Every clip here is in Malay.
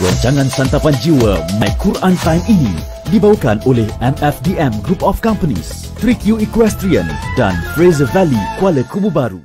Rancangan santapan jiwa My Quran Time ini dibawakan oleh MFDM Group of Companies, 3Q Equestrian dan Fraser Valley Kuala Kubu Baru.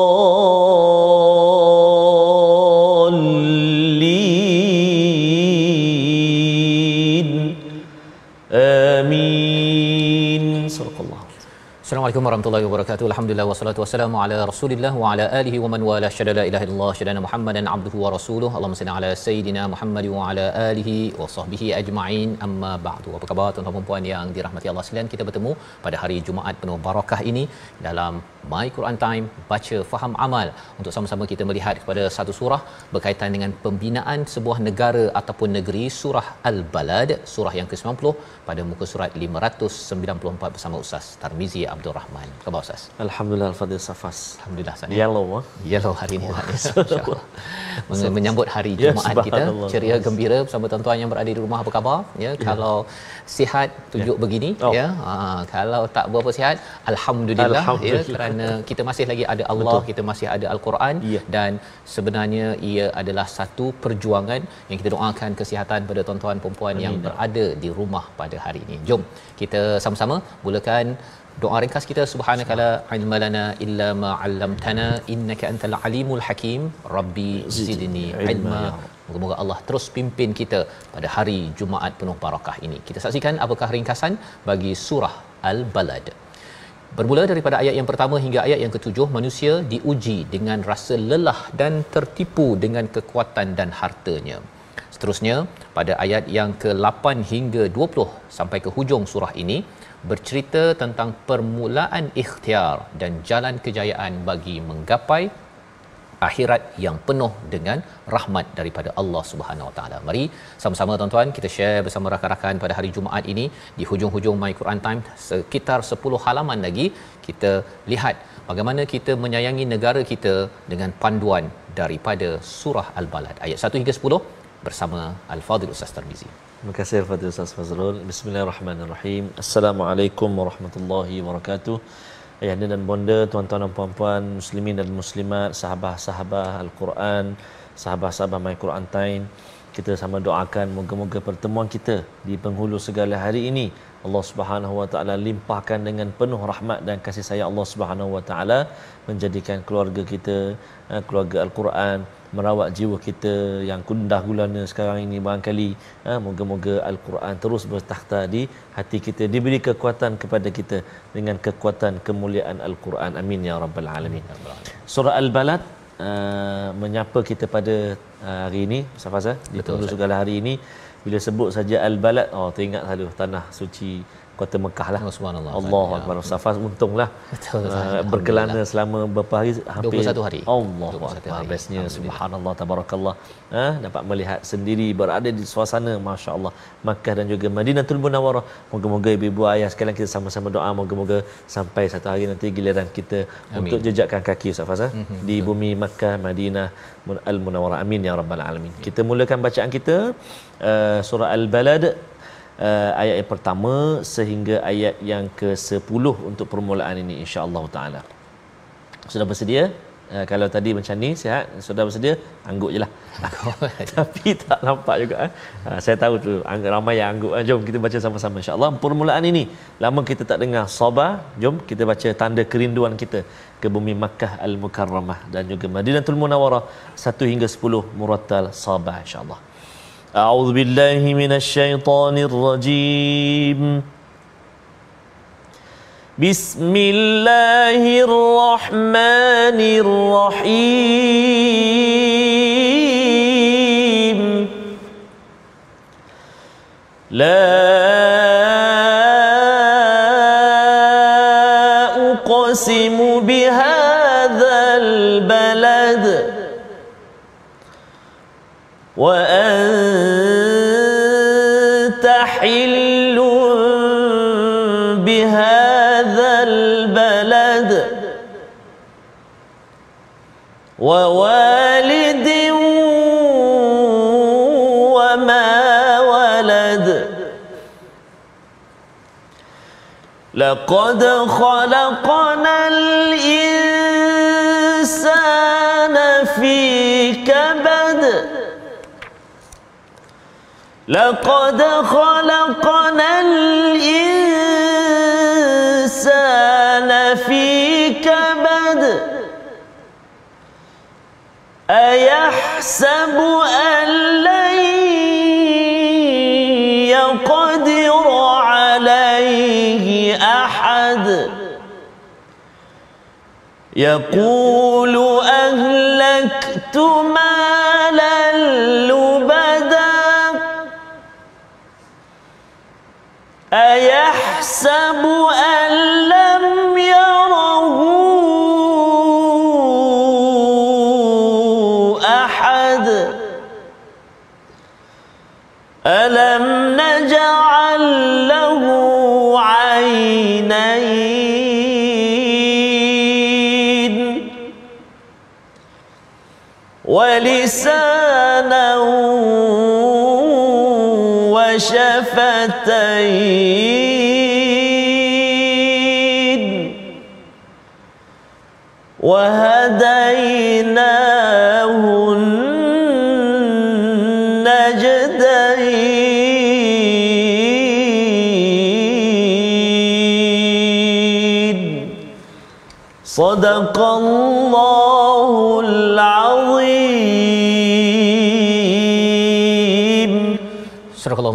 Assalamualaikum warahmatullahi wabarakatuh. Alhamdulillah wassalatu wassalamu ala Rasulillah wa ala alihi wa man wala syada la ilaha illallah syada Muhammadan abduhu wa rasuluhu. Allahumma salli ala sayidina Muhammad wa ala alihi wa sahbihi ajma'in. Amma ba'du. Apa khabar tuan-tuan dan puan yang dirahmati Allah sekalian? Kita bertemu pada hari Jumaat penuh barakah ini dalam My Quran Time baca faham amal untuk sama-sama kita melihat kepada satu surah berkaitan dengan pembinaan sebuah negara ataupun negeri surah Al-Balad surah yang ke-90 pada muka surat 594 bersama Ustaz Tarmizi Abdul Rahman. Apa Ustaz? Alhamdulillah Al-Fadhil Safas. Alhamdulillah Ustaz. Ya? Yellow. Ya? Yellow hari ini. Oh, ya. InsyaAllah. Menyambut hari Jumaat yes, kita. Ceria gembira bersama tuan-tuan yang berada di rumah. Apa khabar? Ya, yeah. Kalau sihat, tunjuk yeah. begini. Oh. Ya. Ha, kalau tak berapa sihat, Alhamdulillah. Ya. Alhamdulillah. Ya, kerana kita masih lagi ada Allah. Betul. Kita masih ada Al-Quran. Yeah. Dan sebenarnya ia adalah satu perjuangan yang kita doakan kesihatan pada tuan-tuan perempuan Amin. yang berada di rumah pada hari ini. Jom kita sama-sama mulakan doa ringkas kita subhanakala ilmalana illa ma 'allamtana innaka antal alimul hakim rabbi zidni ilma Semoga ya Allah terus pimpin kita pada hari Jumaat penuh barakah ini. Kita saksikan apakah ringkasan bagi surah Al-Balad. Bermula daripada ayat yang pertama hingga ayat yang ketujuh, manusia diuji dengan rasa lelah dan tertipu dengan kekuatan dan hartanya. Seterusnya, pada ayat yang ke-8 hingga 20 sampai ke hujung surah ini, bercerita tentang permulaan ikhtiar dan jalan kejayaan bagi menggapai akhirat yang penuh dengan rahmat daripada Allah Subhanahu Wa Taala. Mari sama-sama tuan-tuan kita share bersama rakan-rakan pada hari Jumaat ini di hujung-hujung My Quran Time sekitar 10 halaman lagi kita lihat bagaimana kita menyayangi negara kita dengan panduan daripada surah Al-Balad ayat 1 hingga 10 bersama Al-Fadhil Ustaz Tarmizi. Terima kasih al Ustaz Fazrul Bismillahirrahmanirrahim Assalamualaikum warahmatullahi wabarakatuh Ayah dan bonda, tuan-tuan dan puan-puan Muslimin dan muslimat, sahabah-sahabah Al-Quran Sahabah-sahabah My Quran Time kita sama doakan moga-moga pertemuan kita di penghulu segala hari ini Allah Subhanahu wa taala limpahkan dengan penuh rahmat dan kasih sayang Allah Subhanahu wa taala menjadikan keluarga kita eh, keluarga al-Quran merawat jiwa kita yang kundah gulana sekarang ini barangkali eh, moga-moga al-Quran terus bertakhta di hati kita diberi kekuatan kepada kita dengan kekuatan kemuliaan al-Quran amin ya rabbal alamin ya surah al-balad Uh, menyapa kita pada uh, hari ini Ustaz Fazal Ditunggu segala hari ini Bila sebut saja Al-Balad Oh teringat selalu Tanah suci kota Mekah lah. Oh, subhanallah. Allah ya, Akbar. Ya. Safas untunglah. Betul. Uh, berkelana selama beberapa hari hampir 21 hari. Allah Akbar. Bestnya subhanallah tabarakallah. Ah ha, dapat melihat sendiri berada di suasana masya-Allah Mekah dan juga Madinatul Munawwarah. Moga-moga ibu ayah sekalian kita sama-sama doa moga-moga sampai satu hari nanti giliran kita Amin. untuk jejakkan kaki Ustaz Fazal ha? mm-hmm. di bumi Mekah Madinah Al-Munawwarah. Amin ya rabbal alamin. Kita mulakan bacaan kita uh, surah Al-Balad uh, ayat yang pertama sehingga ayat yang ke-10 untuk permulaan ini insya-Allah taala. Sudah bersedia? Uh, kalau tadi macam ni sihat sudah bersedia angguk jelah tapi tak nampak juga eh? uh, saya tahu tu ramai yang angguk eh? jom kita baca sama-sama insyaallah permulaan ini lama kita tak dengar sabar jom kita baca tanda kerinduan kita ke bumi Makkah al-Mukarramah dan juga Madinatul Munawarah 1 hingga 10 murattal sabar insyaallah أعوذ بالله من الشيطان الرجيم بسم الله الرحمن الرحيم لا أقسم بهذا البلد وأن ووالد وما ولد لقد خلقنا الإنسان في كبد لقد خلقنا يقول أهلكت مالا لبدا أيحسب أن لم يره أحد ألم نجعل له عينين هاتين وهديناه النجدين صدق الله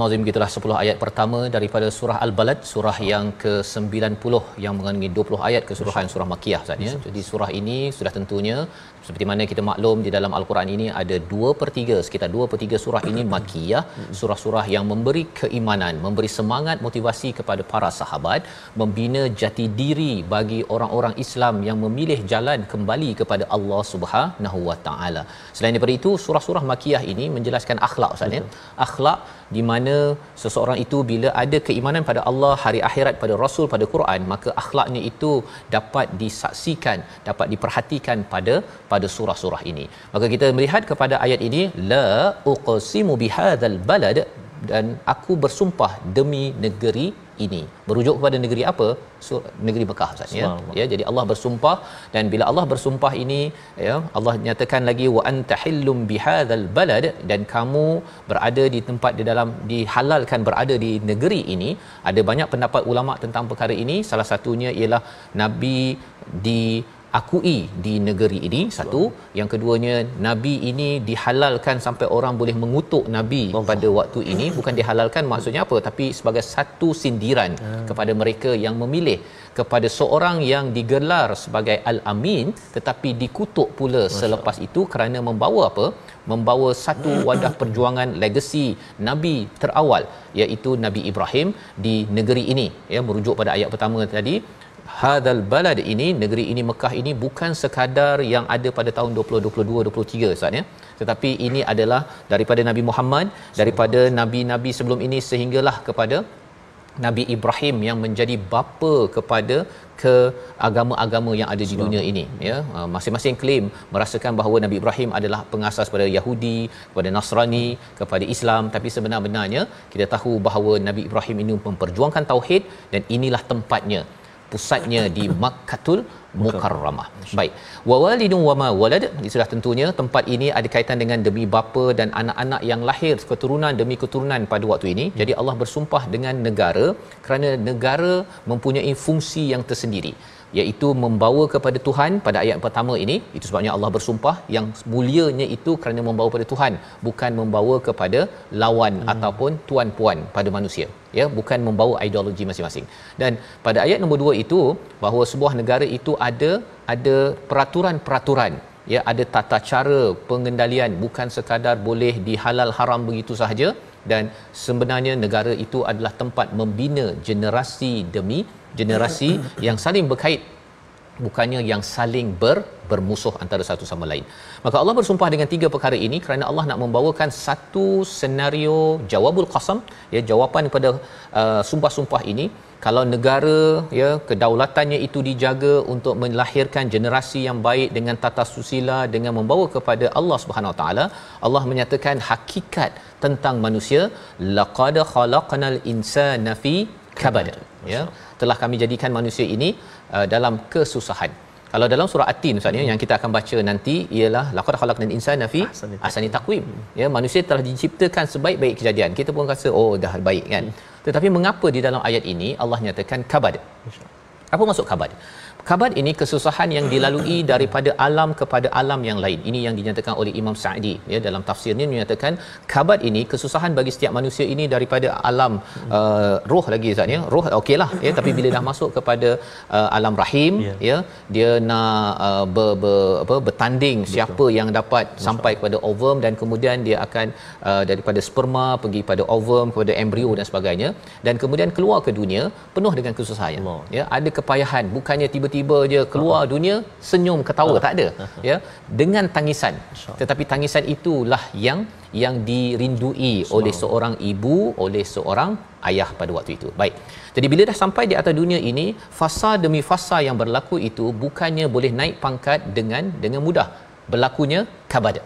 Astagfirullahalazim gitulah 10 ayat pertama daripada surah Al-Balad surah yang ke-90 yang mengandungi 20 ayat keseluruhan surah Makkiyah Ustaz ya. Jadi surah ini sudah tentunya seperti mana kita maklum di dalam Al-Quran ini ada 2/3 sekitar 2/3 surah ini Makkiyah surah-surah yang memberi keimanan, memberi semangat motivasi kepada para sahabat, membina jati diri bagi orang-orang Islam yang memilih jalan kembali kepada Allah Subhanahu Wa Taala. Selain daripada itu surah-surah Makkiyah ini menjelaskan akhlak Ustaz ya. Akhlak di mana seseorang itu bila ada keimanan pada Allah hari akhirat pada Rasul pada Quran maka akhlaknya itu dapat disaksikan dapat diperhatikan pada pada surah-surah ini maka kita melihat kepada ayat ini la uqsimu bihadzal balad dan aku bersumpah demi negeri ini merujuk kepada negeri apa Sur- negeri Mekah Ustaz ya. ya jadi Allah bersumpah dan bila Allah bersumpah ini ya Allah nyatakan lagi wa anta hillum bihadzal balad dan kamu berada di tempat di dalam dihalalkan berada di negeri ini ada banyak pendapat ulama tentang perkara ini salah satunya ialah nabi di Akui di negeri ini satu yang keduanya nabi ini dihalalkan sampai orang boleh mengutuk nabi pada waktu ini bukan dihalalkan maksudnya apa tapi sebagai satu sindiran ah. kepada mereka yang memilih kepada seorang yang digelar sebagai al-amin tetapi dikutuk pula selepas itu kerana membawa apa membawa satu wadah perjuangan legasi nabi terawal iaitu nabi Ibrahim di negeri ini ya merujuk pada ayat pertama tadi hadal balad ini negeri ini Mekah ini bukan sekadar yang ada pada tahun 2022 23 saatnya tetapi ini adalah daripada Nabi Muhammad daripada nabi-nabi sebelum ini sehinggalah kepada Nabi Ibrahim yang menjadi bapa kepada ke agama-agama yang ada di dunia ini ya ah, masing-masing klaim merasakan bahawa Nabi Ibrahim adalah pengasas pada Yahudi, kepada Nasrani, kepada Islam tapi sebenarnya kita tahu bahawa Nabi Ibrahim ini memperjuangkan tauhid dan inilah tempatnya pusatnya di Makkatul Mukarramah. Baik. Wa walidun wa ma walad. Itulah tentunya tempat ini ada kaitan dengan demi bapa dan anak-anak yang lahir keturunan demi keturunan pada waktu ini. Jadi Allah bersumpah dengan negara kerana negara mempunyai fungsi yang tersendiri iaitu membawa kepada Tuhan pada ayat pertama ini itu sebabnya Allah bersumpah yang mulianya itu kerana membawa kepada Tuhan bukan membawa kepada lawan hmm. ataupun tuan-puan pada manusia ya bukan membawa ideologi masing-masing dan pada ayat nombor 2 itu bahawa sebuah negara itu ada ada peraturan-peraturan ya ada tata cara pengendalian bukan sekadar boleh dihalal haram begitu sahaja dan sebenarnya negara itu adalah tempat membina generasi demi generasi yang saling berkait bukannya yang saling ber bermusuh antara satu sama lain. Maka Allah bersumpah dengan tiga perkara ini kerana Allah nak membawakan satu senario jawabul qasam ya jawapan kepada uh, sumpah-sumpah ini kalau negara ya kedaulatannya itu dijaga untuk melahirkan generasi yang baik dengan tata susila dengan membawa kepada Allah Subhanahu Wa Taala Allah menyatakan hakikat tentang manusia laqad khalaqnal insana fi kabad ya Masalah telah kami jadikan manusia ini uh, dalam kesusahan. Kalau dalam surah At-Tin Ustaz ni ya, hmm. yang kita akan baca nanti ialah laqad khalaqnal insana fi ahsani taqwim. Ya manusia telah diciptakan sebaik-baik kejadian. Kita pun rasa oh dah baik kan. Hmm. Tetapi mengapa di dalam ayat ini Allah nyatakan kabad? InsyaAllah. Apa maksud kabat? Kabat ini kesusahan yang dilalui daripada alam kepada alam yang lain. Ini yang dinyatakan oleh Imam Sa'di. Ya, dalam tafsirnya menyatakan kabat ini kesusahan bagi setiap manusia ini daripada alam uh, roh lagi Ustaz ya. Roh okeylah ya tapi bila dah masuk kepada uh, alam rahim yeah. ya dia nak uh, ber, ber, apa bertanding Betul. siapa yang dapat Masa. sampai kepada ovum dan kemudian dia akan uh, daripada sperma pergi pada ovum kepada embrio dan sebagainya dan kemudian keluar ke dunia penuh dengan kesusahan. Ya ada kepayahan bukannya tiba-tiba je keluar oh. dunia senyum ketawa oh. tak ada ya dengan tangisan tetapi tangisan itulah yang yang dirindui oleh seorang ibu oleh seorang ayah pada waktu itu baik jadi bila dah sampai di atas dunia ini fasa demi fasa yang berlaku itu bukannya boleh naik pangkat dengan dengan mudah berlakunya kabad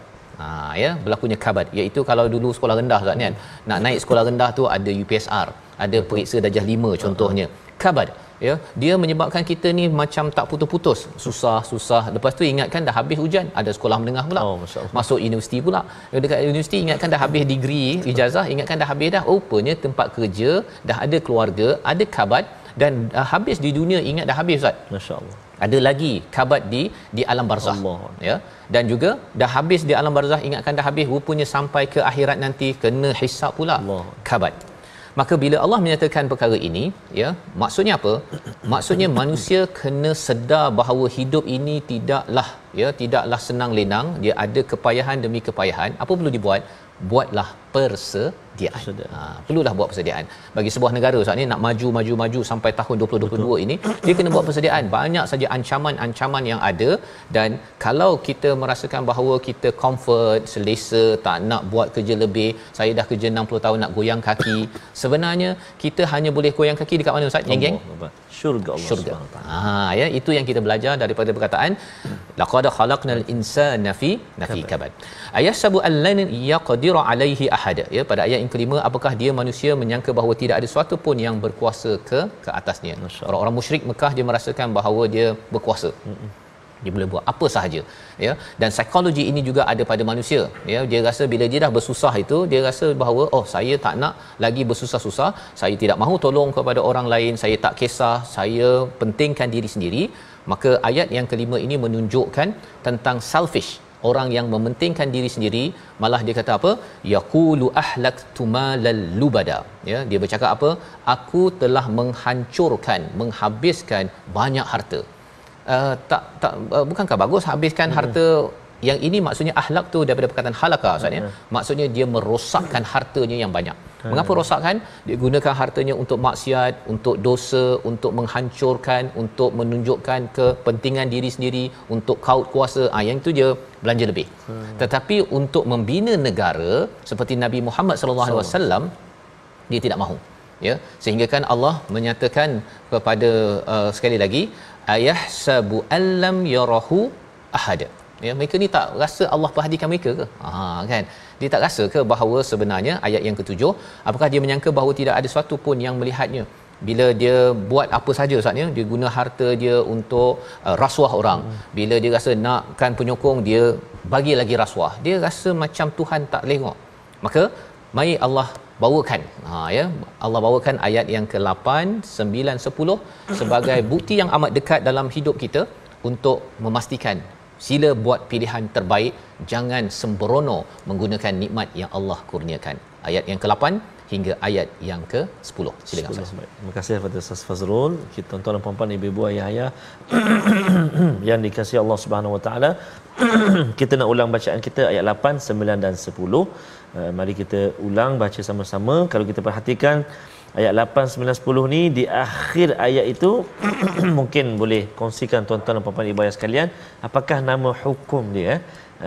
Ha, ya berlakunya kabad iaitu kalau dulu sekolah rendah kan hmm. nak naik sekolah rendah tu ada UPSR ada periksa darjah 5 contohnya kabad ya dia menyebabkan kita ni macam tak putus-putus susah susah lepas tu ingatkan dah habis hujan ada sekolah menengah pula oh, masuk universiti pula dekat universiti ingatkan dah habis degree ijazah ingatkan dah habis dah rupanya tempat kerja dah ada keluarga ada kabat dan uh, habis di dunia ingat dah habis ustaz masyaallah ada lagi kabat di di alam barzah Allah. ya dan juga dah habis di alam barzah ingatkan dah habis rupanya sampai ke akhirat nanti kena hisap pula Allah. kabat maka bila Allah menyatakan perkara ini ya maksudnya apa maksudnya manusia kena sedar bahawa hidup ini tidaklah ya tidaklah senang lenang dia ada kepayahan demi kepayahan apa perlu dibuat buatlah persediaan. Ha, perlulah buat persediaan. Bagi sebuah negara saat ini nak maju maju maju sampai tahun 2022 Betul. ini, dia kena buat persediaan. Banyak saja ancaman-ancaman yang ada dan kalau kita merasakan bahawa kita comfort, selesa, tak nak buat kerja lebih, saya dah kerja 60 tahun nak goyang kaki, sebenarnya kita hanya boleh goyang kaki dekat mana Ustaz? Geng. Syurga Allah Syurga. ha, ya, itu yang kita belajar daripada perkataan laqad khalaqnal insana fi nafi kabad. Ayasabu an lan yaqdiru alaihi ahada ya pada ayat yang kelima apakah dia manusia menyangka bahawa tidak ada sesuatu pun yang berkuasa ke ke atasnya Masya. orang-orang musyrik Mekah dia merasakan bahawa dia berkuasa Mm-mm. dia boleh buat apa sahaja ya dan psikologi ini juga ada pada manusia ya dia rasa bila dia dah bersusah itu dia rasa bahawa oh saya tak nak lagi bersusah-susah saya tidak mahu tolong kepada orang lain saya tak kisah saya pentingkan diri sendiri maka ayat yang kelima ini menunjukkan tentang selfish orang yang mementingkan diri sendiri malah dia kata apa yaqulu ahlaktu malal lubada ya dia bercakap apa aku telah menghancurkan menghabiskan banyak harta uh, tak tak uh, bukankah bagus habiskan hmm. harta yang ini maksudnya ahlak tu daripada perkataan halaka ustaz ya. hmm. maksudnya dia merosakkan hartanya yang banyak Ah. Mengapa rosakkan? Dia gunakan hartanya untuk maksiat, untuk dosa, untuk menghancurkan, untuk menunjukkan kepentingan diri sendiri, untuk kaut kuasa. Ah, yang itu je belanja lebih. Hmm. Tetapi untuk membina negara seperti Nabi Muhammad SAW, so. dia tidak mahu. Ya, sehingga kan Allah menyatakan kepada uh, sekali lagi ayah sabu alam yarahu ahad. Ya, mereka ni tak rasa Allah perhatikan mereka ke? Ha, kan? dia tak rasa ke bahawa sebenarnya ayat yang ketujuh apakah dia menyangka bahawa tidak ada sesuatu pun yang melihatnya bila dia buat apa saja saatnya dia guna harta dia untuk uh, rasuah orang hmm. bila dia rasa nakkan penyokong dia bagi lagi rasuah dia rasa macam Tuhan tak tengok maka mai Allah bawakan ha ya Allah bawakan ayat yang ke-8 9 10 sebagai bukti yang amat dekat dalam hidup kita untuk memastikan sila buat pilihan terbaik jangan sembrono menggunakan nikmat yang Allah kurniakan ayat yang ke-8 hingga ayat yang ke-10 silakan Ustaz terima kasih kepada Ustaz Fazrul kita tuan dan puan-puan ibu bapa, ayah-ayah yang dikasihi Allah Subhanahu Wa Taala kita nak ulang bacaan kita ayat 8 9 dan 10 uh, eh, mari kita ulang baca sama-sama kalau kita perhatikan ayat 8 9 10 ni di akhir ayat itu mungkin boleh kongsikan tuan-tuan dan puan-puan ibu ayah sekalian apakah nama hukum dia eh?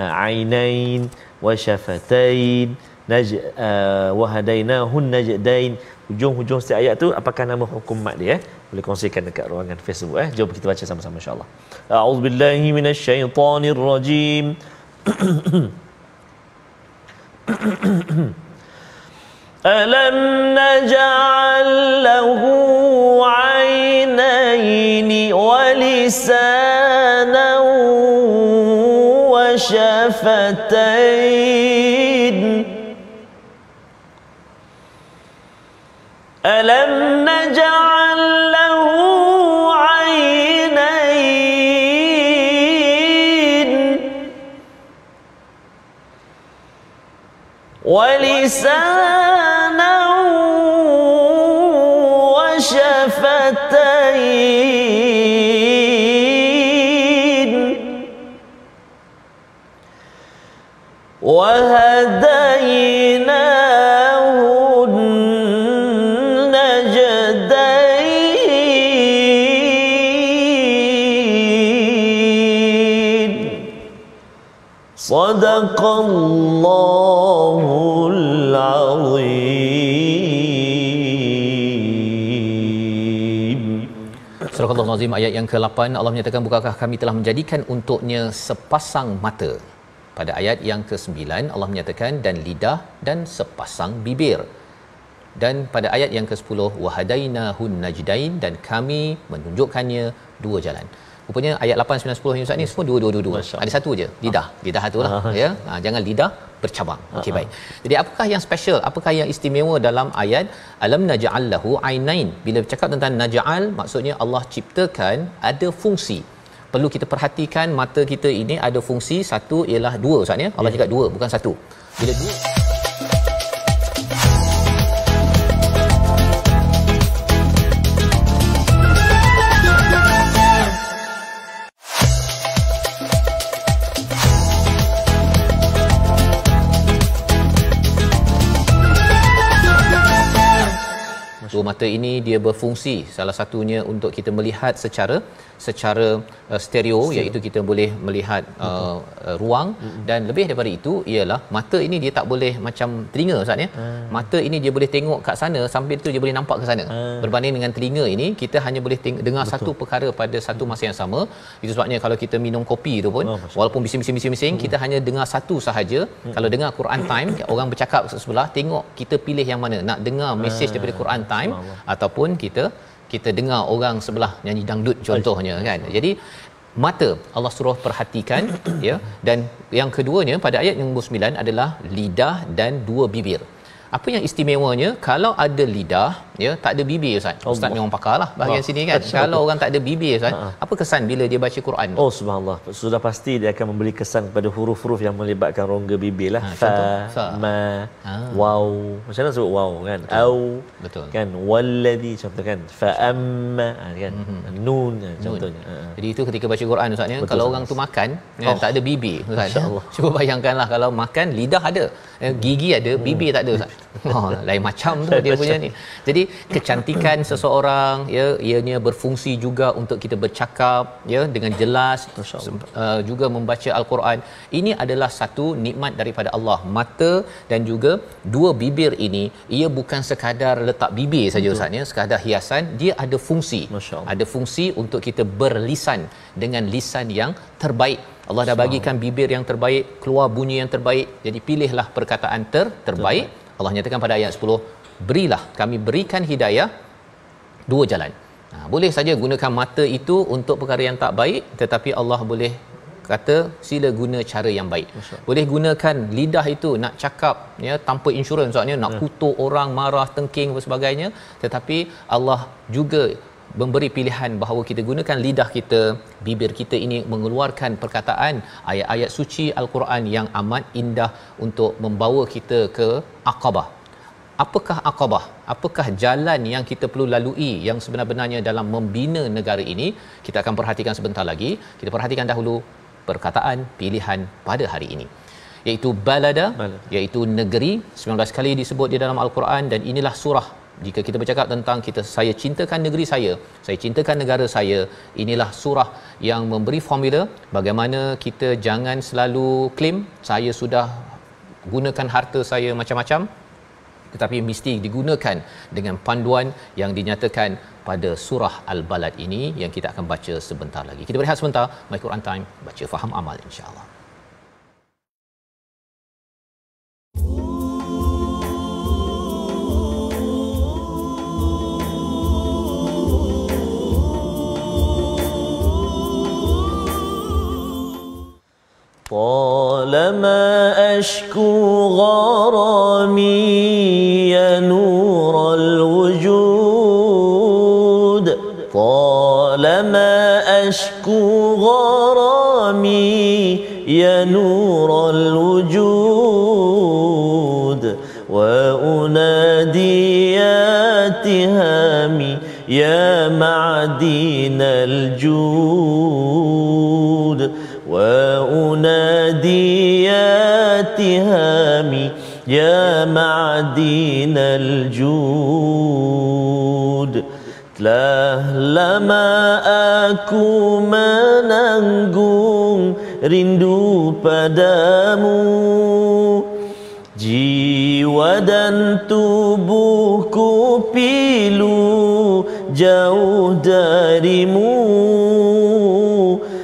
Ah, ainain wa syafatain naj uh, ah, hun najdain hujung-hujung setiap ayat tu apakah nama hukum mak dia eh? boleh kongsikan dekat ruangan Facebook eh jom kita baca sama-sama insyaallah a'udzubillahi minasyaitonirrajim ألم نجعل له عينين ولسانا وشفتين ألم نجعل له عينين ولسانا وهديناه النجدين صدق الله العظيم Surah Allah Nazim ayat yang ke-8 Allah menyatakan Bukakah kami telah menjadikan untuknya sepasang mata pada ayat yang ke-9 Allah menyatakan dan lidah dan sepasang bibir dan pada ayat yang ke-10 wahadainahun najdain dan kami menunjukkannya dua jalan rupanya ayat 8 9 10 ni ustaz ni semua dua dua dua, dua. ada satu aje lidah ha. lidah satulah ha. Ah. ya ha, jangan lidah bercabang okey ha. baik jadi apakah yang special apakah yang istimewa dalam ayat alam najallahu ainain bila bercakap tentang najal maksudnya Allah ciptakan ada fungsi perlu kita perhatikan mata kita ini ada fungsi satu ialah dua ustaz ya Allah yeah. cakap dua bukan satu bila dua mata ini dia berfungsi salah satunya untuk kita melihat secara secara uh, stereo, stereo iaitu kita boleh melihat uh, uh ruang Mm-mm. dan lebih daripada itu ialah mata ini dia tak boleh macam telinga ustaz ya. Mm. Mata ini dia boleh tengok kat sana sambil tu dia boleh nampak ke sana. Mm. Berbanding dengan telinga ini kita hanya boleh dengar Betul. satu perkara pada satu masa yang sama. Itu sebabnya kalau kita minum kopi tu pun oh, walaupun bising-bising-bising kita hanya dengar satu sahaja. Mm. Kalau dengar Quran time orang bercakap sebelah tengok kita pilih yang mana nak dengar mesej mm. Ah. daripada Quran time time ataupun kita kita dengar orang sebelah nyanyi dangdut contohnya kan jadi mata Allah suruh perhatikan ya dan yang keduanya pada ayat yang 9 adalah lidah dan dua bibir apa yang istimewanya kalau ada lidah ya tak ada bibir ustaz Allah. ustaz memang pakarlah bahagian Wah. sini kan Asyarakat. kalau orang tak ada bibir ustaz Ha-ha. apa kesan bila dia baca Quran oh subhanallah sudah pasti dia akan memberi kesan kepada huruf-huruf yang melibatkan rongga bibirlah ha, fa ma ha. wau macam mana sebut wau kan betul. au betul kan wallazi contoh kan fa amma ha, kan mm-hmm. nun contohnya nun. Ha, ha. jadi itu ketika baca Quran ustaz ya kalau orang tu makan ya, oh. tak ada bibir ustaz ya. cuba bayangkanlah kalau makan lidah ada eh, gigi ada hmm. bibir tak ada ustaz Oh, lain macam tu dia punya ni. Jadi kecantikan seseorang ya ianya berfungsi juga untuk kita bercakap ya dengan jelas uh, juga membaca al-Quran. Ini adalah satu nikmat daripada Allah. Mata dan juga dua bibir ini ia bukan sekadar letak bibir saja ustaz ya, sekadar hiasan, dia ada fungsi. Ada fungsi untuk kita berlisan dengan lisan yang terbaik. Allah dah bagikan bibir yang terbaik, keluar bunyi yang terbaik. Jadi pilihlah perkataan ter terbaik. terbaik Allah nyatakan pada ayat 10 berilah kami berikan hidayah dua jalan ha, boleh saja gunakan mata itu untuk perkara yang tak baik tetapi Allah boleh kata sila guna cara yang baik. Masa. Boleh gunakan lidah itu nak cakap ya tanpa insurans soalnya nak ya. kutuk orang marah tengking dan sebagainya tetapi Allah juga memberi pilihan bahawa kita gunakan lidah kita, bibir kita ini mengeluarkan perkataan ayat-ayat suci Al-Quran yang amat indah untuk membawa kita ke Aqabah. Apakah Aqabah? Apakah jalan yang kita perlu lalui yang sebenar-benarnya dalam membina negara ini? Kita akan perhatikan sebentar lagi. Kita perhatikan dahulu perkataan pilihan pada hari ini iaitu balada, balada iaitu negeri 19 kali disebut di dalam al-Quran dan inilah surah jika kita bercakap tentang kita saya cintakan negeri saya saya cintakan negara saya inilah surah yang memberi formula bagaimana kita jangan selalu klaim saya sudah gunakan harta saya macam-macam tetapi mesti digunakan dengan panduan yang dinyatakan pada surah al-balad ini yang kita akan baca sebentar lagi kita berehat sebentar my Quran time baca faham amal insyaallah Ooh. طالما أشكو غرامي يا نور الوجود طالما أشكو غرامي يا نور الوجود وأنادي يا تهامي يا معدن الجود معدين الجود Telah lama aku menanggung rindu padamu Jiwa dan tubuhku pilu jauh darimu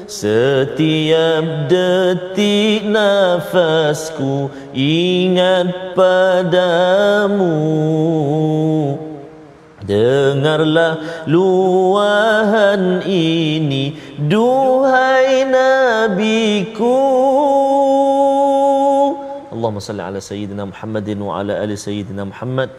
Setiap detik nafasku ingat padamu Dengarlah luahan ini duhai nabiku Allahumma salli ala sayyidina Muhammadin wa ala ali sayyidina Muhammad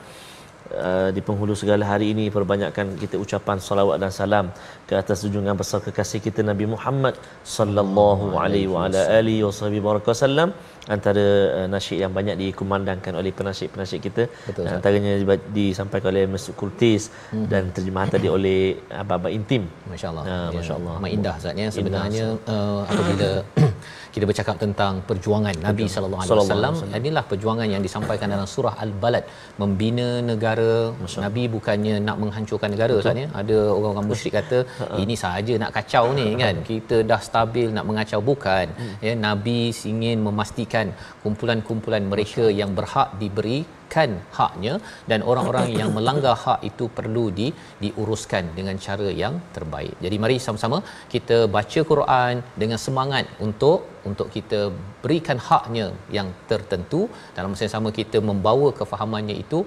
Eh, di penghulu segala hari ini perbanyakkan kita ucapan salawat dan salam ke atas junjungan besar kekasih kita Nabi Muhammad sallallahu alaihi wa ala alihi wasallam antara uh, nasyid yang banyak dikumandangkan oleh penasyid-penasyid kita Betul, sah. antaranya disampaikan oleh Mesut Kultis hmm. dan terjemah tadi oleh Abba Intim masya-Allah uh, ah, ya, masya ya, indah zatnya sebenarnya indah. Uh, apabila kita bercakap tentang perjuangan Nabi sallallahu alaihi wasallam inilah perjuangan yang disampaikan dalam surah al-balad membina negara Masyarakat. Nabi bukannya nak menghancurkan negara sebenarnya ada orang-orang musyrik kata ha, ha. ini sahaja nak kacau ni ha, kan kita dah stabil nak mengacau bukan hmm. ya Nabi ingin memastikan menyaksikan kumpulan-kumpulan mereka yang berhak diberikan haknya dan orang-orang yang melanggar hak itu perlu di diuruskan dengan cara yang terbaik. Jadi mari sama-sama kita baca Quran dengan semangat untuk untuk kita berikan haknya yang tertentu dalam masa yang sama kita membawa kefahamannya itu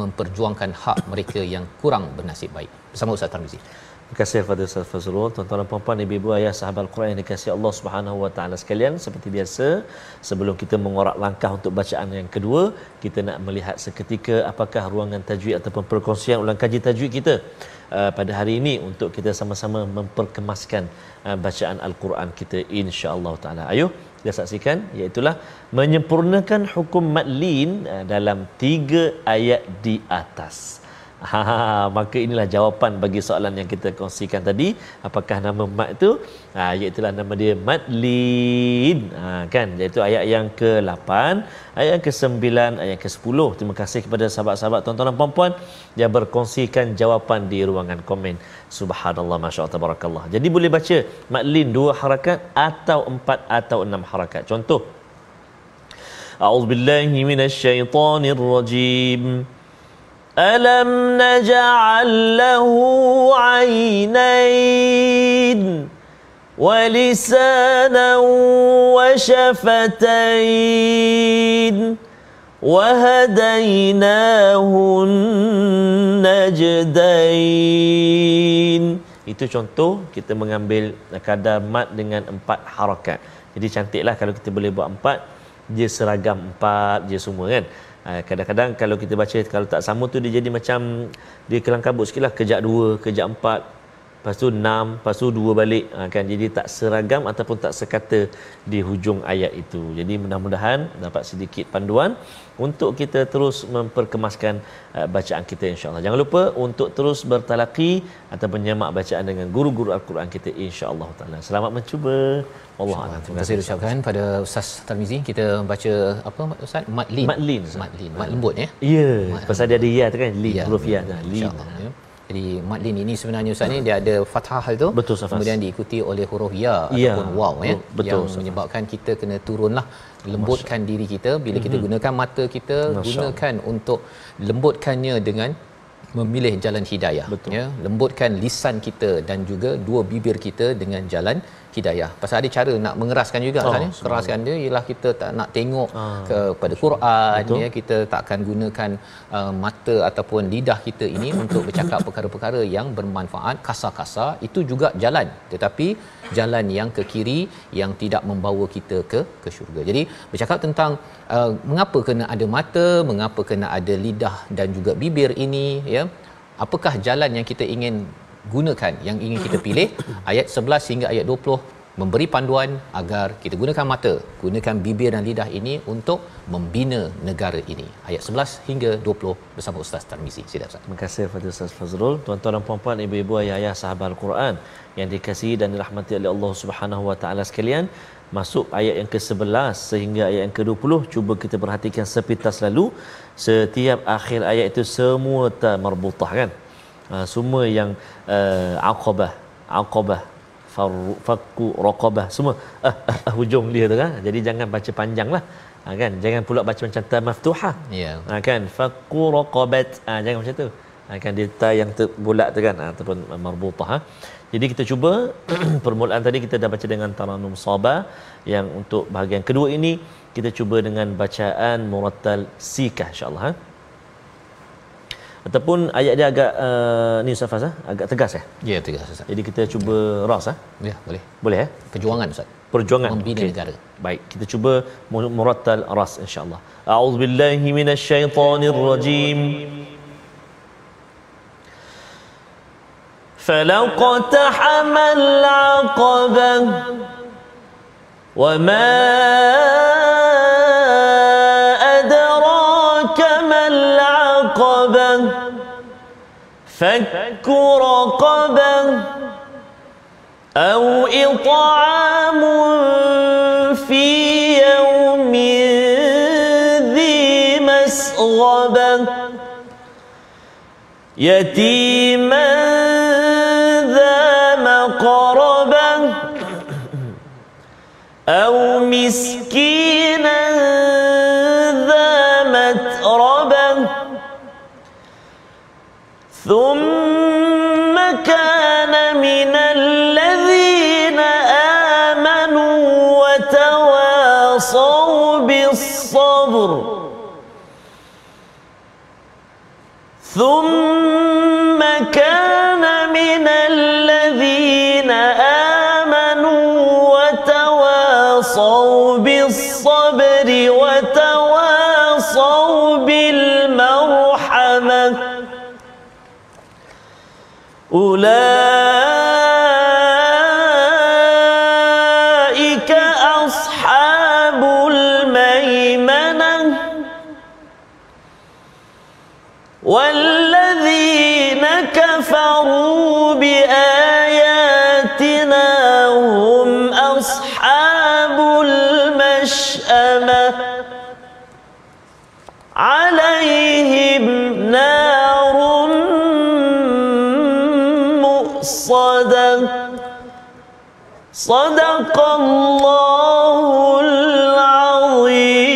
memperjuangkan hak mereka yang kurang bernasib baik. Bersama Ustaz Tarmizi. Terima kasih kepada Ustaz Fazrul, tuan-tuan dan puan-puan, ibu-ibu, ayah, sahabat Al-Quran yang dikasihi Allah Subhanahu sekalian. Seperti biasa, sebelum kita mengorak langkah untuk bacaan yang kedua, kita nak melihat seketika apakah ruangan tajwid ataupun perkongsian ulang kaji tajwid kita uh, pada hari ini untuk kita sama-sama memperkemaskan uh, bacaan Al-Quran kita insya-Allah Taala. Ayo kita saksikan iaitu menyempurnakan hukum madlin uh, dalam tiga ayat di atas. Ha, maka inilah jawapan bagi soalan yang kita kongsikan tadi. Apakah nama Mat tu? Ha, iaitu lah nama dia Madlin. Ha, kan? Iaitu ayat yang ke-8, ayat yang ke-9, ayat ke-10. Terima kasih kepada sahabat-sahabat tuan-tuan dan puan-puan yang berkongsikan jawapan di ruangan komen. Subhanallah, Masya Allah, Tabarakallah. Jadi boleh baca Madlin dua harakat atau empat atau enam harakat. Contoh. A'udzubillahiminasyaitanirrajim. Contoh. ألم نجعل له عينين ولسانا وشفتين وهديناه النجدين itu contoh kita mengambil kadar mat dengan empat harakat. Jadi cantiklah kalau kita boleh buat empat, dia seragam empat, dia semua kan. Ah, kadang-kadang kalau kita baca kalau tak sama tu dia jadi macam dia kelang kabut sikit lah kejap dua kejap empat lepas tu enam lepas tu dua balik ha, kan jadi tak seragam ataupun tak sekata di hujung ayat itu jadi mudah-mudahan dapat sedikit panduan untuk kita terus memperkemaskan uh, bacaan kita insyaAllah jangan lupa untuk terus bertalaki ataupun nyamak bacaan dengan guru-guru Al-Quran kita insyaAllah selamat mencuba Allah Allah. Terima kasih ucapkan pada Ustaz Tarmizi. Kita baca apa Ustaz? Matlin. Matlin. Matlin. Mat lembut ya. Ya. Pasal dia ada ya tu kan. Lin. Ya, huruf ya. ya. Lin. Ya. Jadi matlin ini sebenarnya Ustaz ni dia ada fathah hal tu. Betul Ustaz. Kemudian diikuti oleh huruf ya ataupun wow ya. Betul. Yang menyebabkan kita kena turun lah lembutkan diri kita bila kita mhm. gunakan mata kita gunakan untuk lembutkannya dengan memilih jalan hidayah Betul. ya lembutkan lisan kita dan juga dua bibir kita dengan jalan hidayah. Pasal ada cara nak mengeraskan juga oh, ya? Keraskan dia ialah kita tak nak tengok ah, kepada Quran ya kita tak akan gunakan uh, mata ataupun lidah kita ini untuk bercakap perkara-perkara yang bermanfaat kasar-kasar itu juga jalan tetapi jalan yang ke kiri yang tidak membawa kita ke ke syurga. Jadi bercakap tentang uh, mengapa kena ada mata, mengapa kena ada lidah dan juga bibir ini ya. Apakah jalan yang kita ingin gunakan yang ingin kita pilih ayat 11 hingga ayat 20 memberi panduan agar kita gunakan mata, gunakan bibir dan lidah ini untuk membina negara ini. Ayat 11 hingga 20 bersama Ustaz Tarmizi. Sila Ustaz. Terima kasih kepada Ustaz Fazrul. Tuan-tuan dan puan-puan, ibu-ibu, ayah-ayah, sahabat Al-Quran yang dikasihi dan dirahmati oleh Allah Subhanahu Wa Taala sekalian. Masuk ayat yang ke-11 sehingga ayat yang ke-20, cuba kita perhatikan sepintas lalu. Setiap akhir ayat itu semua termerbutah kan? Ah, semua yang uh, aqabah aqabah faku raqabah semua uh, uh, uh, hujung dia tu kan jadi jangan baca panjanglah ha, kan jangan pula baca macam ta maftuha ha, ya. kan Fakku raqabat ha, jangan macam tu ha, kan dia ta yang ter, tu kan ha, ataupun marbutah ha. jadi kita cuba permulaan tadi kita dah baca dengan taranum saba yang untuk bahagian kedua ini kita cuba dengan bacaan Muratal sikah insyaallah ha ataupun ayat dia agak uh, ni Ustaz ah, agak tegas eh. Ya, yeah, tegas Ustaz. Jadi kita cuba yeah. ras ah. Ya, yeah, boleh. Boleh eh? Perjuangan Ustaz. Perjuangan membina okay. negara. Baik, kita cuba murattal ras insya-Allah. A'udzubillahi minasyaitonirrajim. فَلَقَتَحَمَ wa وَمَا فك رقبة أو إطعام في يوم ذي مسغبة يتيما ذا مقربة أو مسكينا ثم كان من الذين آمنوا وتواصوا بالصبر ثم أولئك صدق الله العظيم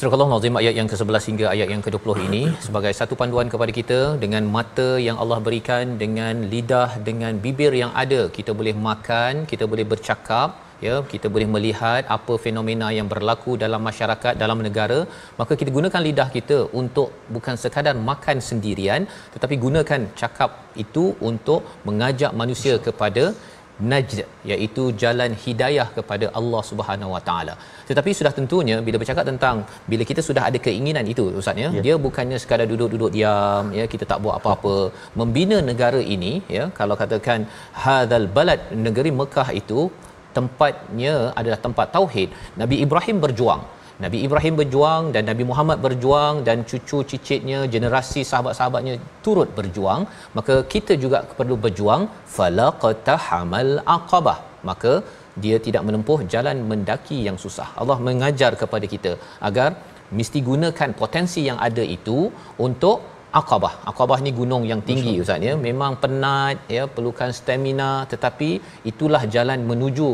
Surah Allah Nazim ayat yang ke-11 hingga ayat yang ke-20 ini sebagai satu panduan kepada kita dengan mata yang Allah berikan dengan lidah dengan bibir yang ada kita boleh makan kita boleh bercakap ya kita boleh melihat apa fenomena yang berlaku dalam masyarakat dalam negara maka kita gunakan lidah kita untuk bukan sekadar makan sendirian tetapi gunakan cakap itu untuk mengajak manusia kepada najd iaitu jalan hidayah kepada Allah Subhanahu Wa Taala tetapi sudah tentunya bila bercakap tentang bila kita sudah ada keinginan itu ustaz ya, ya. dia bukannya sekadar duduk-duduk diam ya kita tak buat apa-apa membina negara ini ya kalau katakan hadal balad negeri Mekah itu tempatnya adalah tempat tauhid Nabi Ibrahim berjuang Nabi Ibrahim berjuang dan Nabi Muhammad berjuang dan cucu cicitnya generasi sahabat-sahabatnya turut berjuang maka kita juga perlu berjuang falaqata hamal aqabah maka dia tidak menempuh jalan mendaki yang susah Allah mengajar kepada kita agar mesti gunakan potensi yang ada itu untuk Aqabah. Aqabah ni gunung yang tinggi Masyarakat. ustaz ya. Memang penat ya, perlukan stamina tetapi itulah jalan menuju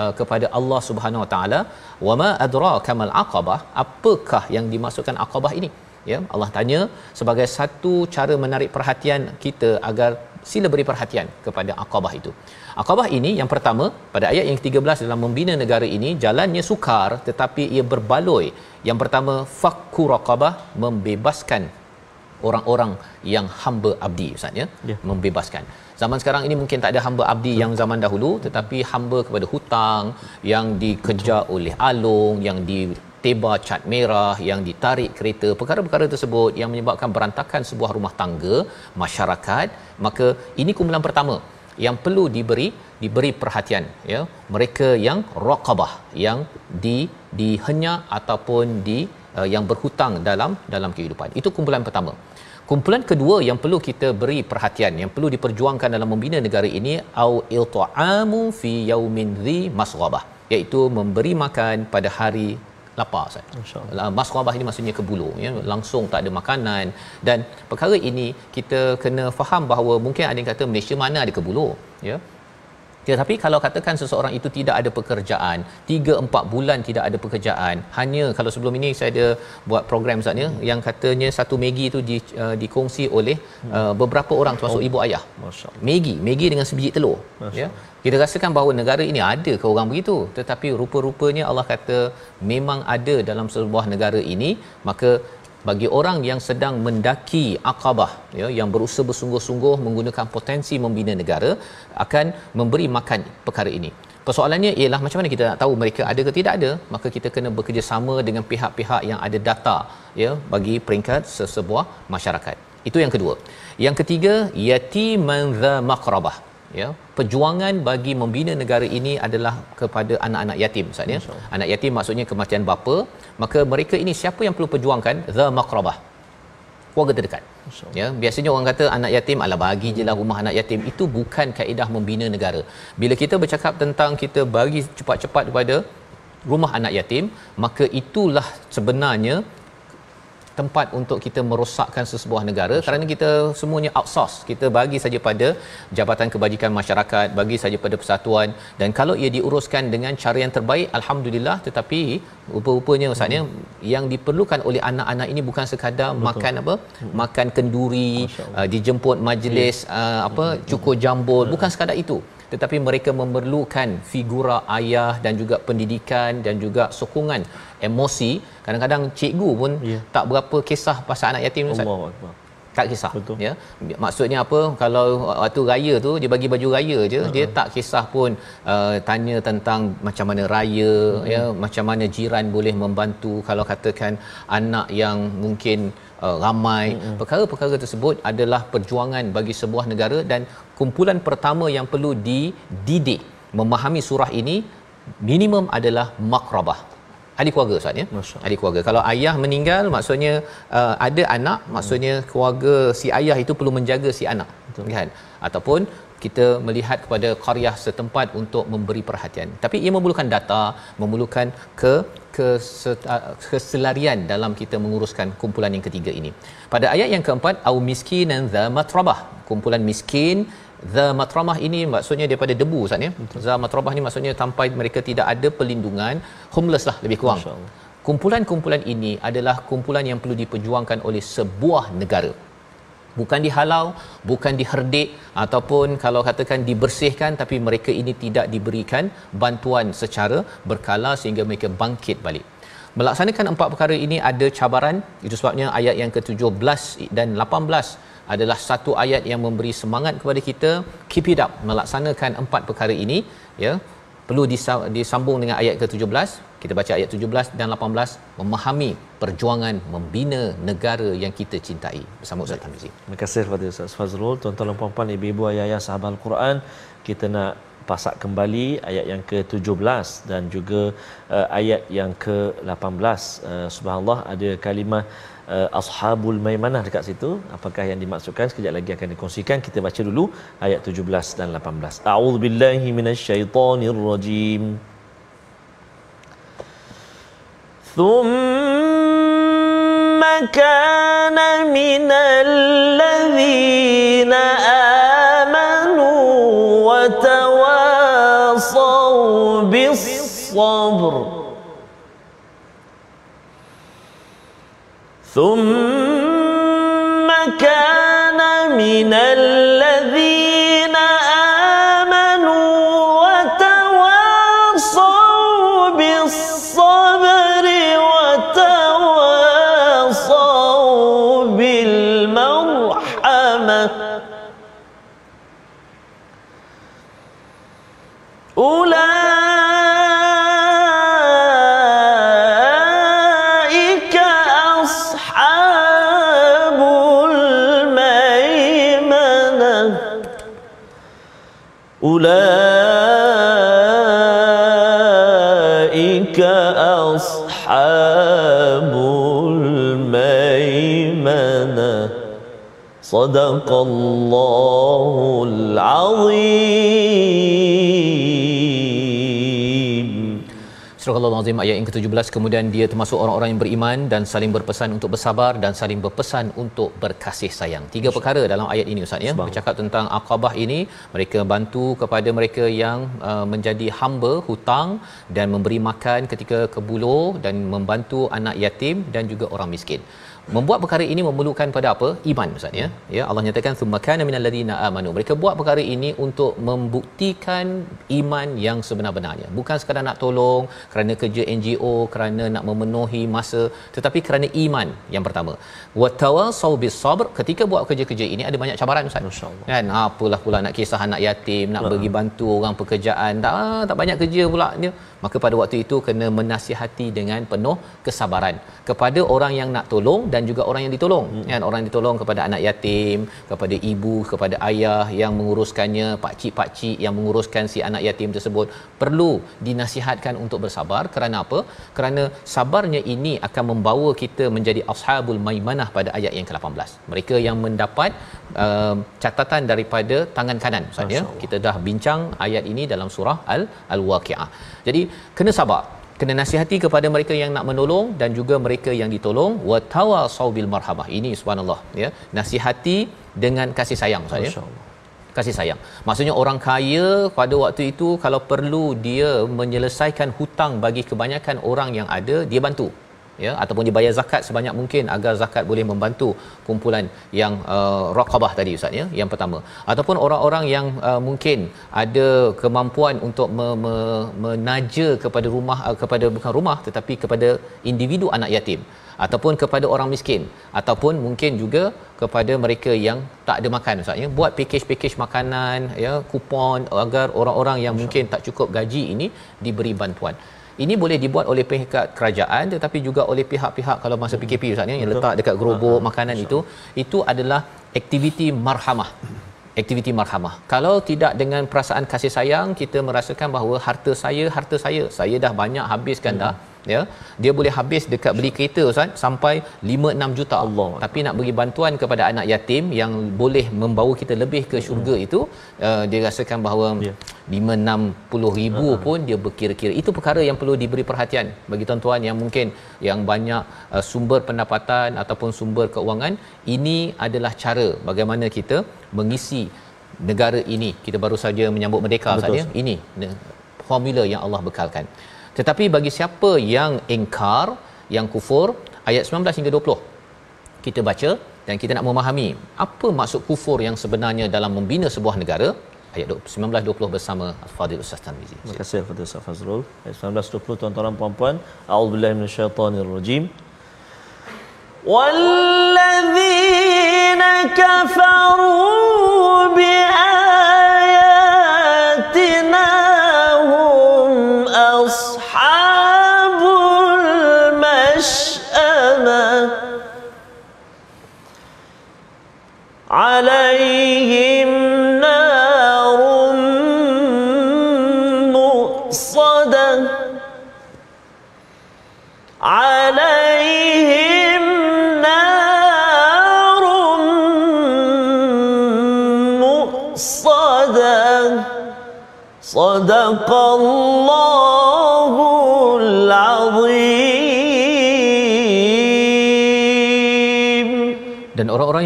uh, kepada Allah Subhanahu Wa Taala. Wa ma adraka mal Aqabah? Apakah yang dimasukkan Aqabah ini? Ya, Allah tanya sebagai satu cara menarik perhatian kita agar sila beri perhatian kepada Aqabah itu. Aqabah ini yang pertama pada ayat yang 13 dalam membina negara ini jalannya sukar tetapi ia berbaloi. Yang pertama fakku raqabah membebaskan orang-orang yang hamba abdi ustaz ya yeah. membebaskan zaman sekarang ini mungkin tak ada hamba abdi Betul. yang zaman dahulu tetapi hamba kepada hutang yang dikejar Betul. oleh alung yang di teba cat merah yang ditarik kereta perkara-perkara tersebut yang menyebabkan berantakan sebuah rumah tangga masyarakat maka ini kumpulan pertama yang perlu diberi diberi perhatian ya mereka yang raqabah yang di dihenya ataupun di uh, yang berhutang dalam dalam kehidupan itu kumpulan pertama kumpulan kedua yang perlu kita beri perhatian yang perlu diperjuangkan dalam membina negara ini au iltaamu fi yaumin dhi masghabah iaitu memberi makan pada hari lapar Ustaz. insya lah, Masghabah ini maksudnya kebulu ya, langsung tak ada makanan dan perkara ini kita kena faham bahawa mungkin ada yang kata Malaysia mana ada kebulu ya tetapi ya, kalau katakan seseorang itu tidak ada pekerjaan 3 4 bulan tidak ada pekerjaan hanya kalau sebelum ini saya ada buat program saatnya hmm. yang katanya satu Megi itu di, uh, dikongsi oleh uh, beberapa orang termasuk oh. ibu ayah masyaallah Megi maggi dengan sebiji telur ya kita rasakan bahawa negara ini ada ke orang begitu tetapi rupa-rupanya Allah kata memang ada dalam sebuah negara ini maka bagi orang yang sedang mendaki akabah ya yang berusaha bersungguh-sungguh menggunakan potensi membina negara akan memberi makan perkara ini persoalannya ialah macam mana kita nak tahu mereka ada ke tidak ada maka kita kena bekerjasama dengan pihak-pihak yang ada data ya bagi peringkat sesebuah masyarakat itu yang kedua yang ketiga yatiman dha maqrabah ya perjuangan bagi membina negara ini adalah kepada anak-anak yatim ustaz ya anak yatim maksudnya kematian bapa maka mereka ini siapa yang perlu perjuangkan the maqrabah keluarga terdekat ya biasanya orang kata anak yatim ala bagi je lah rumah anak yatim itu bukan kaedah membina negara bila kita bercakap tentang kita bagi cepat-cepat kepada rumah anak yatim maka itulah sebenarnya tempat untuk kita merosakkan sesebuah negara kerana kita semuanya outsource kita bagi saja pada jabatan kebajikan masyarakat bagi saja pada persatuan dan kalau ia diuruskan dengan cara yang terbaik alhamdulillah tetapi rupa-rupanya maksudnya hmm. yang diperlukan oleh anak-anak ini bukan sekadar Betul. makan apa hmm. makan kenduri uh, dijemput majlis uh, apa hmm. cukur jambul hmm. bukan sekadar itu tetapi mereka memerlukan figura ayah dan juga pendidikan dan juga sokongan emosi kadang-kadang cikgu pun yeah. tak berapa kisah pasal anak yatim Allah Allah tak kisah Betul. ya maksudnya apa kalau waktu raya tu dia bagi baju raya je uh-huh. dia ha. tak kisah pun uh, tanya tentang macam mana raya uh-huh. ya macam mana jiran boleh membantu kalau katakan anak yang mungkin uh, ramai uh-huh. perkara-perkara tersebut adalah perjuangan bagi sebuah negara dan kumpulan pertama yang perlu dididik memahami surah ini minimum adalah makrabah ahli keluarga Ustaz ya ahli keluarga kalau ayah meninggal maksudnya uh, ada anak hmm. maksudnya keluarga si ayah itu perlu menjaga si anak Betul. kan ataupun kita melihat kepada karyah setempat untuk memberi perhatian tapi ia memerlukan data memerlukan ke uh, keselarian dalam kita menguruskan kumpulan yang ketiga ini. Pada ayat yang keempat au miskinan dha matrabah, kumpulan miskin za matramah ini maksudnya daripada debu ustaz ya za matramah ni maksudnya sampai mereka tidak ada perlindungan homeless lah lebih kurang kumpulan-kumpulan ini adalah kumpulan yang perlu diperjuangkan oleh sebuah negara bukan dihalau bukan diherdik ataupun kalau katakan dibersihkan tapi mereka ini tidak diberikan bantuan secara berkala sehingga mereka bangkit balik melaksanakan empat perkara ini ada cabaran itu sebabnya ayat yang ke-17 dan adalah satu ayat yang memberi semangat kepada kita keep it up melaksanakan empat perkara ini ya perlu disambung dengan ayat ke-17 kita baca ayat 17 dan 18 memahami perjuangan membina negara yang kita cintai bersama Ustaz Tamizi. Terima kasih kepada Ustaz Fazrul, tuan-tuan dan puan-puan, ibu-ibu, ayah-ayah sahabat Al-Quran. Kita nak pasak kembali ayat yang ke-17 dan juga uh, ayat yang ke-18. Uh, eh, Subhanallah ada kalimah uh, ashabul maimanah dekat situ apakah yang dimaksudkan sekejap lagi akan dikongsikan kita baca dulu ayat 17 dan 18 a'udzubillahi minasyaitonirrajim thumma kana minal ladzina amanu wa tawassaw bis sabr ثم صدق الله العظيم Surah Al-Azim ayat yang ke-17 kemudian dia termasuk orang-orang yang beriman dan saling berpesan untuk bersabar dan saling berpesan untuk berkasih sayang. Tiga perkara dalam ayat ini Ustaz ya. Sebab. Bercakap tentang akabah ini mereka bantu kepada mereka yang uh, menjadi hamba hutang dan memberi makan ketika kebulo dan membantu anak yatim dan juga orang miskin. Membuat perkara ini memerlukan pada apa? Iman Ustaz ya. Hmm. Ya Allah nyatakan summakana minal ladina amanu. Mereka buat perkara ini untuk membuktikan iman yang sebenar-benarnya. Bukan sekadar nak tolong kerana kerja NGO kerana nak memenuhi masa tetapi kerana iman yang pertama wa tawassaw bis sabr ketika buat kerja-kerja ini ada banyak cabaran ustaz masyaallah kan ah, apalah pula nak kisah anak yatim nak bagi uh bantu orang pekerjaan tak ah, tak banyak kerja pula dia maka pada waktu itu kena menasihati dengan penuh kesabaran kepada orang yang nak tolong dan juga orang yang ditolong hmm. kan orang yang ditolong kepada anak yatim kepada ibu kepada ayah yang menguruskannya pak cik pak cik yang menguruskan si anak yatim tersebut perlu dinasihatkan untuk bersabar Sabar kerana apa? Kerana sabarnya ini akan membawa kita menjadi ashabul maimanah pada ayat yang ke-18. Mereka yang mendapat uh, catatan daripada tangan kanan. Maksudnya kita dah bincang ayat ini dalam surah Al Al-Waqiah. Jadi kena sabar kena nasihati kepada mereka yang nak menolong dan juga mereka yang ditolong wa tawasau bil marhamah ini subhanallah ya nasihati dengan kasih sayang saya kasih sayang. Maksudnya orang kaya pada waktu itu kalau perlu dia menyelesaikan hutang bagi kebanyakan orang yang ada, dia bantu ya ataupun dia bayar zakat sebanyak mungkin agar zakat boleh membantu kumpulan yang uh, raqabah tadi ustaz ya yang pertama ataupun orang-orang yang uh, mungkin ada kemampuan untuk me- me- menaja kepada rumah uh, kepada bukan rumah tetapi kepada individu anak yatim ataupun kepada orang miskin ataupun mungkin juga kepada mereka yang tak ada makan ustaz ya buat package-package makanan ya kupon agar orang-orang yang mungkin tak cukup gaji ini diberi bantuan ini boleh dibuat oleh pihak kerajaan tetapi juga oleh pihak-pihak kalau masa PKP hmm. Ustaz ni yang letak dekat gerobok ha, ha. makanan itu itu adalah aktiviti marhamah aktiviti marhamah kalau tidak dengan perasaan kasih sayang kita merasakan bahawa harta saya harta saya saya dah banyak habiskan hmm. dah ya dia boleh habis dekat beli kereta ustaz sampai 5 6 juta Allah tapi nak bagi bantuan kepada anak yatim yang boleh membawa kita lebih ke syurga hmm. itu uh, dia rasakan bahawa yeah. 5 60 ribu uh pun dia berkira-kira itu perkara yang perlu diberi perhatian bagi tuan-tuan yang mungkin yang banyak uh, sumber pendapatan ataupun sumber keuangan ini adalah cara bagaimana kita mengisi negara ini kita baru saja menyambut merdeka Betul, ya? ustaz ya ini formula yang Allah bekalkan tetapi bagi siapa yang ingkar, yang kufur, ayat 19 hingga 20. Kita baca dan kita nak memahami apa maksud kufur yang sebenarnya dalam membina sebuah negara. Ayat 19 20 bersama Al-Fadil Ustaz Tanwizi. Terima kasih Al-Fadil Ustaz Fazrul. Ayat 19 20 tuan-tuan puan-puan, a'udzubillahi minasyaitonirrajim. والذين كفروا بأ...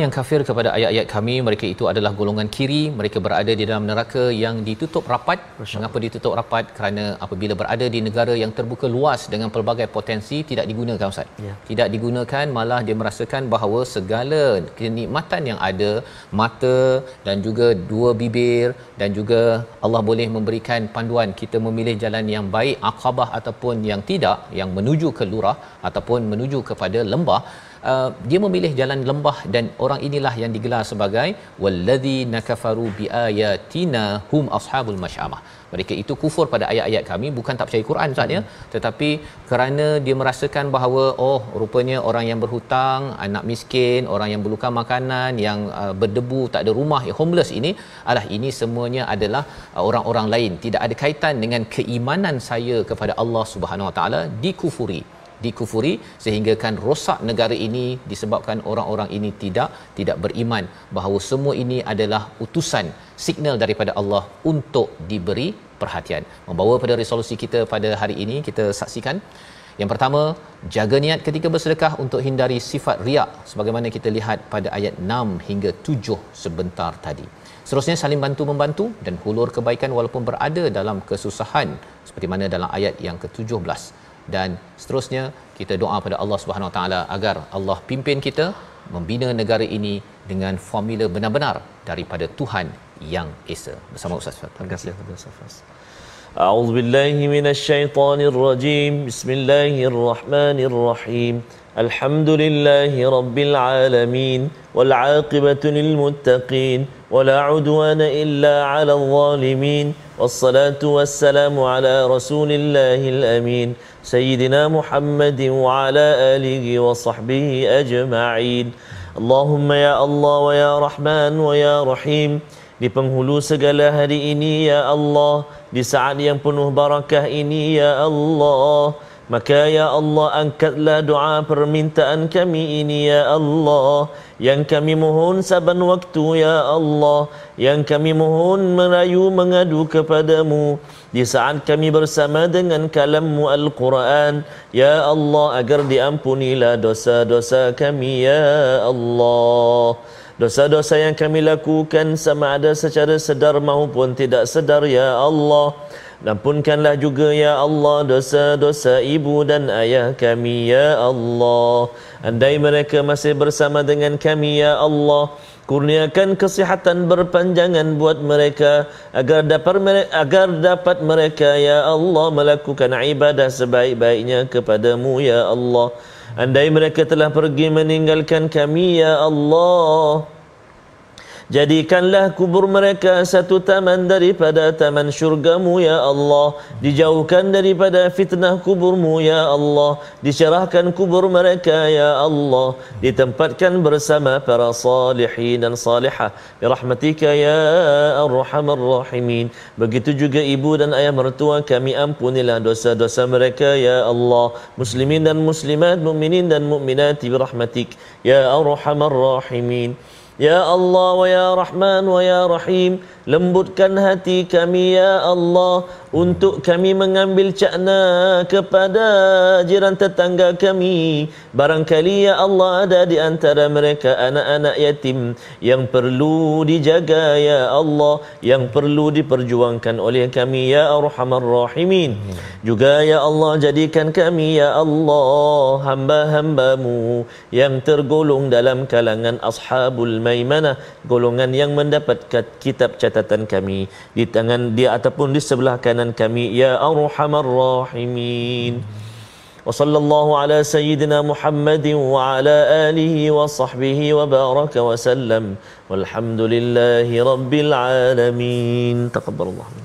yang kafir kepada ayat-ayat kami mereka itu adalah golongan kiri mereka berada di dalam neraka yang ditutup rapat mengapa ditutup rapat kerana apabila berada di negara yang terbuka luas dengan pelbagai potensi tidak digunakan ustaz ya. tidak digunakan malah dia merasakan bahawa segala kenikmatan yang ada mata dan juga dua bibir dan juga Allah boleh memberikan panduan kita memilih jalan yang baik Aqabah ataupun yang tidak yang menuju ke lurah ataupun menuju kepada lembah uh, dia memilih jalan lembah dan orang inilah yang digelar sebagai wallazi nakafaru biayatina hum ashabul mashamah mereka itu kufur pada ayat-ayat kami bukan tak percaya Quran Ustaz ya hmm. tetapi kerana dia merasakan bahawa oh rupanya orang yang berhutang anak miskin orang yang berluka makanan yang uh, berdebu tak ada rumah yang homeless ini adalah ini semuanya adalah uh, orang-orang lain tidak ada kaitan dengan keimanan saya kepada Allah Subhanahu Wa Taala dikufuri dikufuri sehinggakan rosak negara ini disebabkan orang-orang ini tidak tidak beriman bahawa semua ini adalah utusan signal daripada Allah untuk diberi perhatian membawa pada resolusi kita pada hari ini kita saksikan yang pertama jaga niat ketika bersedekah untuk hindari sifat riak sebagaimana kita lihat pada ayat 6 hingga 7 sebentar tadi Seterusnya saling bantu membantu dan hulur kebaikan walaupun berada dalam kesusahan seperti mana dalam ayat yang ke-17 dan seterusnya kita doa pada Allah Subhanahu Wa Taala agar Allah pimpin kita membina negara ini dengan formula benar-benar daripada Tuhan yang Esa bersama Ustaz Fatah. Terima kasih kepada Ustaz Fatah. أعوذ Billahi من الشيطان الرجيم بسم الله الرحمن الرحيم الحمد لله رب العالمين والعاقبة للمتقين ولا عدوان إلا على الظالمين والصلاة والسلام على رسول الله الأمين سيدنا محمد وعلى آله وصحبه أجمعين اللهم يا الله ويا رحمن ويا رحيم Di penghulu segala hari ini ya Allah Di saat yang penuh barakah ini ya Allah Maka ya Allah angkatlah doa permintaan kami ini ya Allah Yang kami mohon saban waktu ya Allah Yang kami mohon merayu mengadu kepadamu Di saat kami bersama dengan kalammu Al-Quran Ya Allah agar diampunilah dosa-dosa kami ya Allah Dosa-dosa yang kami lakukan sama ada secara sedar maupun tidak sedar ya Allah Ampunkanlah juga ya Allah dosa-dosa ibu dan ayah kami ya Allah. Andai mereka masih bersama dengan kami ya Allah. Kurniakan kesihatan berpanjangan buat mereka agar dapat mereka, agar dapat mereka ya Allah melakukan ibadah sebaik-baiknya kepadamu ya Allah. Andai mereka telah pergi meninggalkan kami ya Allah. Jadikanlah kubur mereka satu taman daripada taman syurgamu ya Allah Dijauhkan daripada fitnah kuburmu ya Allah Dicerahkan kubur mereka ya Allah Ditempatkan bersama para salihin dan salihah Birahmatika ya arhamar rahimin Begitu juga ibu dan ayah mertua kami ampunilah dosa-dosa mereka ya Allah Muslimin dan muslimat, mu'minin dan mu'minati birahmatik Ya arhamar rahimin Ya Allah wa ya Rahman wa ya Rahim Lembutkan hati kami ya Allah Untuk kami mengambil cakna kepada jiran tetangga kami Barangkali ya Allah ada di antara mereka anak-anak yatim Yang perlu dijaga ya Allah Yang perlu diperjuangkan oleh kami ya Arhamar Rahimin Juga ya Allah jadikan kami ya Allah Hamba-hambamu yang tergolong dalam kalangan Ashabul Maimanah Golongan yang mendapatkan kitab catatan catatan kami di tangan dia ataupun di sebelah kanan kami ya arhamar rahimin wa sallallahu ala sayyidina muhammadin wa ala alihi wa sahbihi wa baraka wa sallam walhamdulillahi rabbil alamin taqabbalallahu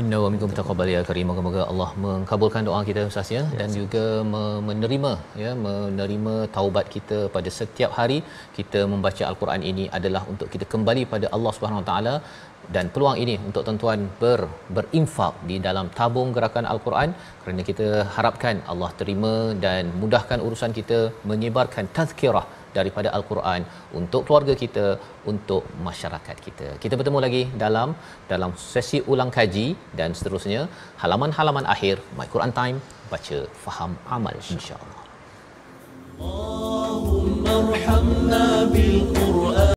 Minna wa minkum taqabbal ya karim. Semoga Allah mengkabulkan doa kita Ustaz ya dan juga menerima ya menerima taubat kita pada setiap hari kita membaca al-Quran ini adalah untuk kita kembali pada Allah Subhanahu Wa Taala dan peluang ini untuk tuan-tuan ber, berinfak di dalam tabung gerakan Al-Quran kerana kita harapkan Allah terima dan mudahkan urusan kita menyebarkan tazkirah daripada Al-Quran untuk keluarga kita, untuk masyarakat kita. Kita bertemu lagi dalam dalam sesi ulang kaji dan seterusnya halaman-halaman akhir My Quran Time baca faham amal insya-Allah. Allahumma